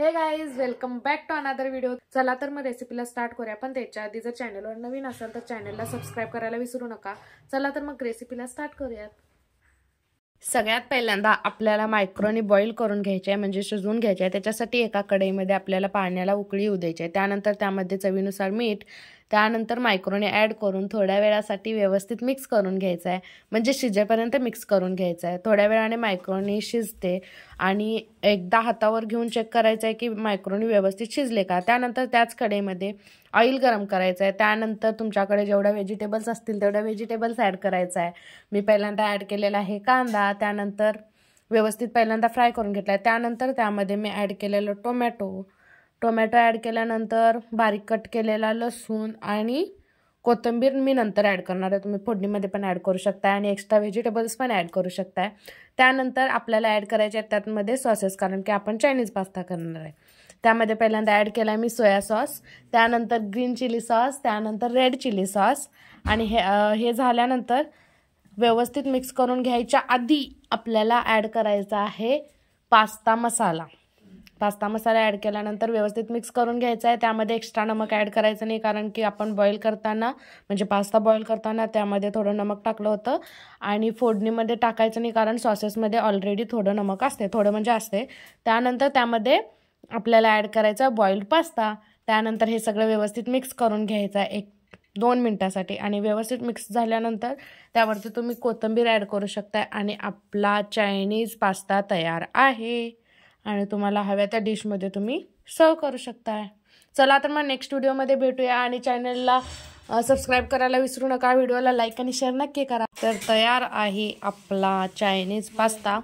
हे guys welcome back to another video चला तर मग रेसिपीला स्टार्ट करूया पण त्याच्या आधी जर चॅनलवर नवीन असाल तर चॅनलला सबस्क्राईब करायला विसरू नका चला तर मग रेसिपीला स्टार्ट करूयात सगळ्यात पहिल्यांदा आपल्याला मायक्रोनी बॉईल करून घ्यायचे आहे म्हणजे शिजवून घ्यायचे आहे त्याच्यासाठी एका कढईमध्ये आपल्याला पाण्याला उकळी येऊ द्यायची आहे त्यानंतर त्यामध्ये चवीनुसार मीठ त्यानंतर मायक्रोने ॲड करून थोड्या वेळासाठी व्यवस्थित मिक्स करून घ्यायचं आहे म्हणजे शिजेपर्यंत मिक्स करून घ्यायचं आहे थोड्या वेळाने मायक्रोने शिजते आणि एकदा हातावर घेऊन चेक करायचं आहे की मायक्रोनी व्यवस्थित शिजले का त्यानंतर त्याच कडेमध्ये ऑइल गरम करायचं आहे त्यानंतर तुमच्याकडे जेवढ्या व्हेजिटेबल्स असतील तेवढ्या व्हेजिटेबल्स ॲड करायचं आहे मी पहिल्यांदा ॲड केलेला आहे कांदा त्यानंतर व्यवस्थित पहिल्यांदा फ्राय करून घेतला आहे त्यानंतर त्यामध्ये मी ॲड केलेलं टोमॅटो टोमॅटो ॲड केल्यानंतर बारीक कट केलेला लसूण आणि कोथिंबीर मी नंतर ॲड करणार आहे तुम्ही फोडणीमध्ये पण ॲड करू शकता आणि एक्स्ट्रा व्हेजिटेबल्स पण ॲड करू शकताय त्यानंतर आपल्याला ॲड करायचे आहेत त्यातमध्ये सॉसेस कारण की आपण चायनीज पास्ता करणार आहे त्यामध्ये पहिल्यांदा ॲड केला मी सोया सॉस त्यानंतर ग्रीन चिली सॉस त्यानंतर रेड चिली सॉस आणि हे हे झाल्यानंतर व्यवस्थित मिक्स करून घ्यायच्या आधी आपल्याला ॲड करायचा आहे pasta masala pasta masala add केल्यानंतर व्यवस्थित मिक्स करून घ्यायचा आहे त्यामध्ये एक्स्ट्रा नमक ॲड करायचं नाही कारण की आपण बॉईल करताना म्हणजे पास्ता बॉईल करताना त्यामध्ये थोडं नमक टाकलं होतं आणि फोडणीमध्ये टाकायचं नाही कारण सॉसेसमध्ये ऑलरेडी थोडं नमक असते थोडं म्हणजे असते त्यानंतर त्यामध्ये आपल्याला ॲड करायचा बॉईल्ड पास्ता त्यानंतर हे सगळं व्यवस्थित मिक्स करून आहे एक दोन मिनटासाठी आणि व्यवस्थित मिक्स झाल्यानंतर त्यावरती तुम्ही कोथिंबीर ॲड करू शकता आणि आपला चायनीज पास्ता तयार आहे आणि तुम्हाला हव्या त्या डिशमध्ये तुम्ही सर्व करू शकताय चला तर मग नेक्स्ट व्हिडिओमध्ये भेटूया आणि चॅनलला सबस्क्राईब करायला विसरू नका व्हिडिओला लाईक आणि शेअर नक्की करा तर तयार आहे आपला चायनीज पास्ता